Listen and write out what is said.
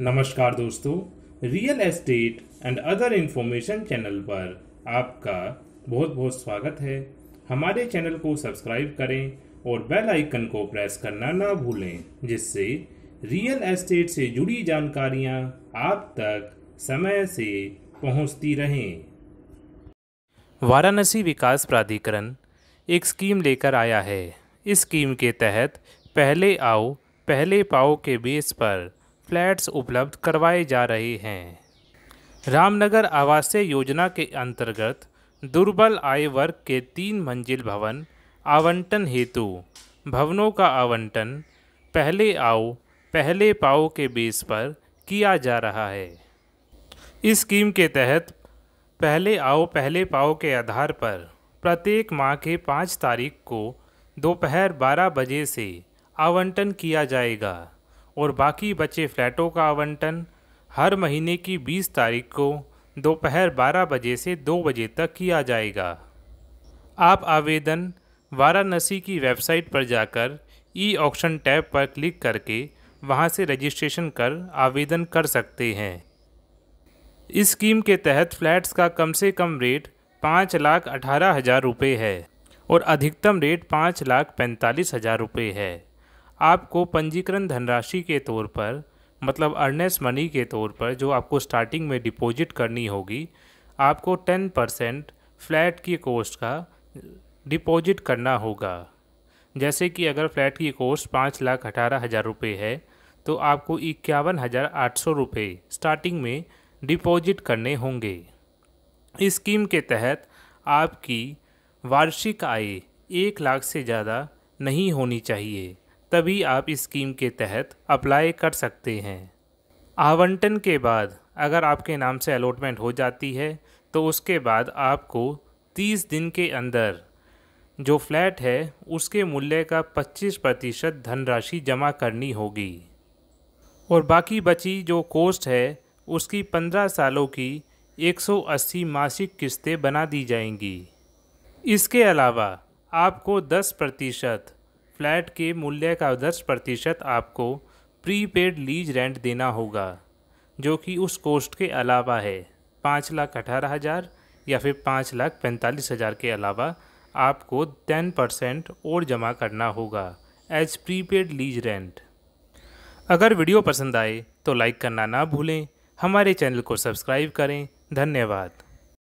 नमस्कार दोस्तों real estate and other information channel पर आपका बहुत बहुत स्वागत है हमारे चैनल को सब्सक्राइब करें और बेल आइकन को प्रेस करना ना भूलें जिससे रियल एस्टेट से जुड़ी जानकारियां आप तक समय से पहुंचती रहें वाराणसी विकास प्राधिकरण एक स्कीम लेकर आया है इस स्कीम के तहत पहले आओ पहले पाओ के बेस पर फ्लैट्स उपलब्ध करवाए जा रहे हैं रामनगर आवासीय योजना के अंतर्गत दुर्बल आय वर्ग के तीन मंजिल भवन आवंटन हेतु भवनों का आवंटन पहले आओ पहले पाओ के बेस पर किया जा रहा है इस स्कीम के तहत पहले आओ पहले पाओ के आधार पर प्रत्येक माह के पाँच तारीख को दोपहर बारह बजे से आवंटन किया जाएगा और बाकी बचे फ्लैटों का आवंटन हर महीने की 20 तारीख को दोपहर 12 बजे से 2 बजे तक किया जाएगा आप आवेदन वाराणसी की वेबसाइट पर जाकर ई ऑक्शन टैब पर क्लिक करके वहां से रजिस्ट्रेशन कर आवेदन कर सकते हैं इस स्कीम के तहत फ्लैट्स का कम से कम रेट पाँच लाख अठारह हज़ार रुपये है और अधिकतम रेट पाँच लाख पैंतालीस हज़ार रुपये है आपको पंजीकरण धनराशि के तौर पर मतलब अर्नेस मनी के तौर पर जो आपको स्टार्टिंग में डिपॉजिट करनी होगी आपको टेन परसेंट फ्लैट की कोस्ट का डिपॉजिट करना होगा जैसे कि अगर फ्लैट की कोस्ट पाँच लाख अठारह हज़ार रुपये है तो आपको इक्यावन हज़ार आठ सौ रुपये स्टार्टिंग में डिपॉजिट करने होंगे इस स्कीम के तहत आपकी वार्षिक आय एक लाख से ज़्यादा नहीं होनी चाहिए तभी आप इस स्कीम के तहत अप्लाई कर सकते हैं आवंटन के बाद अगर आपके नाम से अलॉटमेंट हो जाती है तो उसके बाद आपको 30 दिन के अंदर जो फ्लैट है उसके मूल्य का 25 प्रतिशत धनराशि जमा करनी होगी और बाकी बची जो कोस्ट है उसकी 15 सालों की 180 मासिक किस्तें बना दी जाएंगी इसके अलावा आपको 10 प्रतिशत फ्लैट के मूल्य का दस प्रतिशत आपको प्रीपेड लीज रेंट देना होगा जो कि उस कोस्ट के अलावा है पाँच लाख अठारह हज़ार या फिर पाँच लाख पैंतालीस हज़ार के अलावा आपको टेन परसेंट और जमा करना होगा एज प्रीपेड लीज रेंट अगर वीडियो पसंद आए तो लाइक करना ना भूलें हमारे चैनल को सब्सक्राइब करें धन्यवाद